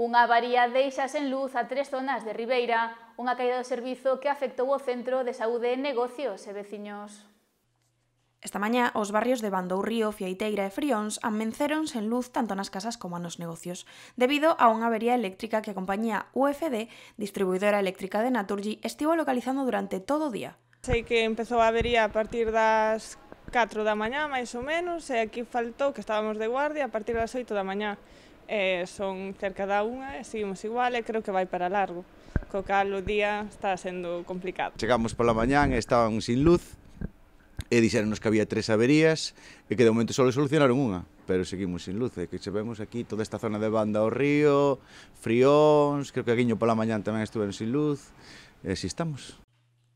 Unha avaría deixa sen luz a tres zonas de Ribeira, unha caída do servizo que afectou o Centro de Saúde, Negocios e Veciños. Esta mañá, os barrios de Bandourío, Fieiteira e Frións amenceron sen luz tanto nas casas como nos negocios, debido a unha avería eléctrica que a compañía UFD, distribuidora eléctrica de Naturgy, estivo localizando durante todo o día. Sei que empezou a avería a partir das 4 da mañá, máis ou menos, e aquí faltou que estábamos de guardia a partir das 8 da mañá eh, son cerca da unha e seguimos igual e creo que vai para largo. Co cal o día está sendo complicado. Chegamos pola mañán e estaban sin luz e dixeronos que había tres averías e que de momento só solucionaron unha, pero seguimos sin luz e que vemos aquí toda esta zona de banda ao río, frións, creo que aquíño pola mañán tamén estiveron sin luz e así estamos.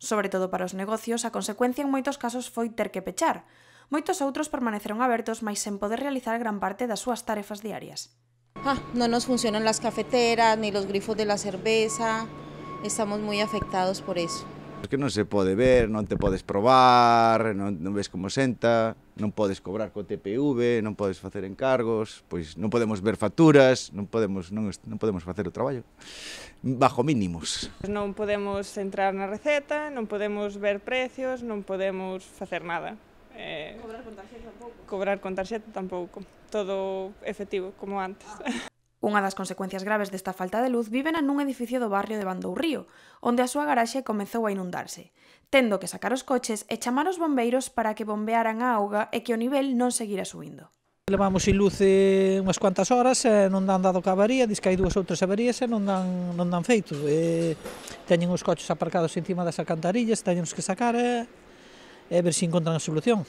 Sobre todo para os negocios, a consecuencia en moitos casos foi ter que pechar. Moitos outros permaneceron abertos, mais sen poder realizar gran parte das súas tarefas diarias ah, no nos funcionan las cafeteras ni los grifos de la cerveza, estamos muy afectados por eso. que non se pode ver, non te podes probar, non, no ves como senta, non podes cobrar co TPV, non podes facer encargos, pois non podemos ver facturas, non podemos non, no podemos facer o traballo bajo mínimos. Non podemos entrar na receta, non podemos ver precios, non podemos facer nada. Eh, cobrar con tarxeta tampouco. Cobrar con tarxeta tampouco. Todo efectivo, como antes. Ah. Unha das consecuencias graves desta falta de luz viven nun edificio do barrio de Bandourío, onde a súa garaxe comezou a inundarse, tendo que sacar os coches e chamar os bombeiros para que bombearan a auga e que o nivel non seguira subindo. Levamos sin luz eh, unhas cuantas horas, e non dan dado que avaría, diz que hai dúas outras avarías e non dan, non dan feito. Eh, teñen os coches aparcados encima das alcantarillas, teñen que sacar e eh, e ver se encontran a solución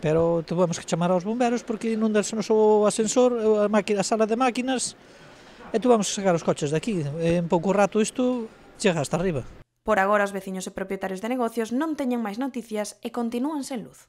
pero tuvemos que chamar aos bomberos porque inundarse nos o ascensor, a, máquina, a sala de máquinas e tuvemos que sacar os coches daqui. En pouco rato isto chega hasta arriba. Por agora os veciños e propietarios de negocios non teñen máis noticias e continúan sen luz.